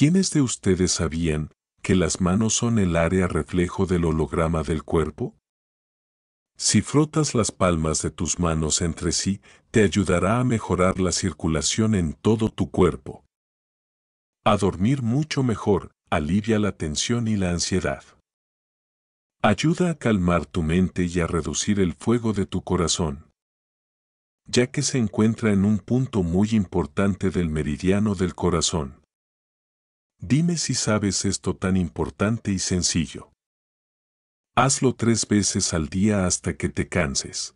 ¿Quiénes de ustedes sabían que las manos son el área reflejo del holograma del cuerpo? Si frotas las palmas de tus manos entre sí, te ayudará a mejorar la circulación en todo tu cuerpo. A dormir mucho mejor, alivia la tensión y la ansiedad. Ayuda a calmar tu mente y a reducir el fuego de tu corazón, ya que se encuentra en un punto muy importante del meridiano del corazón. Dime si sabes esto tan importante y sencillo. Hazlo tres veces al día hasta que te canses.